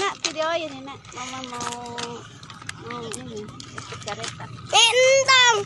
Nak, video ini nak. Mama mau Bintang.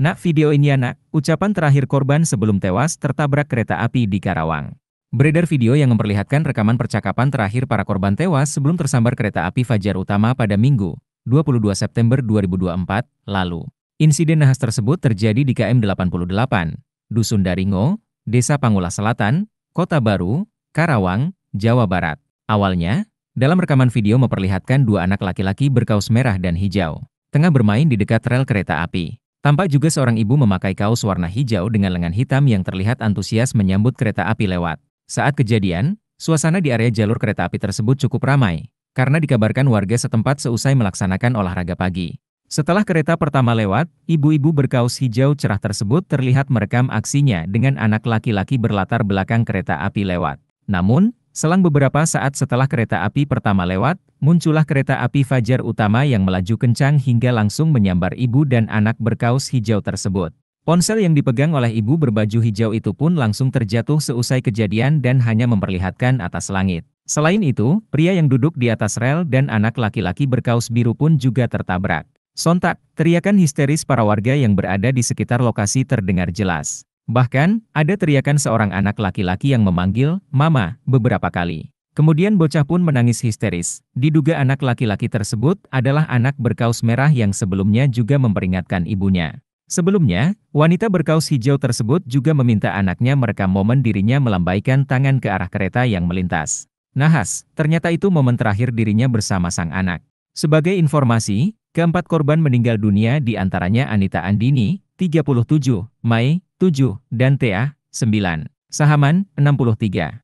Nak video ini anak, ucapan terakhir korban sebelum tewas tertabrak kereta api di Karawang. Beredar video yang memperlihatkan rekaman percakapan terakhir para korban tewas sebelum tersambar kereta api Fajar Utama pada Minggu, 22 September 2024, lalu. Insiden nahas tersebut terjadi di KM 88, Dusun Daringo, Desa Pangula Selatan, Kota Baru, Karawang, Jawa Barat. Awalnya, dalam rekaman video memperlihatkan dua anak laki-laki berkaus merah dan hijau, tengah bermain di dekat rel kereta api. Tampak juga seorang ibu memakai kaos warna hijau dengan lengan hitam yang terlihat antusias menyambut kereta api lewat. Saat kejadian, suasana di area jalur kereta api tersebut cukup ramai, karena dikabarkan warga setempat seusai melaksanakan olahraga pagi. Setelah kereta pertama lewat, ibu-ibu berkaos hijau cerah tersebut terlihat merekam aksinya dengan anak laki-laki berlatar belakang kereta api lewat. Namun, Selang beberapa saat setelah kereta api pertama lewat, muncullah kereta api Fajar utama yang melaju kencang hingga langsung menyambar ibu dan anak berkaus hijau tersebut. Ponsel yang dipegang oleh ibu berbaju hijau itu pun langsung terjatuh seusai kejadian dan hanya memperlihatkan atas langit. Selain itu, pria yang duduk di atas rel dan anak laki-laki berkaus biru pun juga tertabrak. Sontak, teriakan histeris para warga yang berada di sekitar lokasi terdengar jelas. Bahkan, ada teriakan seorang anak laki-laki yang memanggil, Mama, beberapa kali. Kemudian bocah pun menangis histeris. Diduga anak laki-laki tersebut adalah anak berkaus merah yang sebelumnya juga memperingatkan ibunya. Sebelumnya, wanita berkaus hijau tersebut juga meminta anaknya merekam momen dirinya melambaikan tangan ke arah kereta yang melintas. Nahas, ternyata itu momen terakhir dirinya bersama sang anak. Sebagai informasi, keempat korban meninggal dunia diantaranya Anita Andini, 37, Mei, 7, dan TA, 9. Sahaman, 63.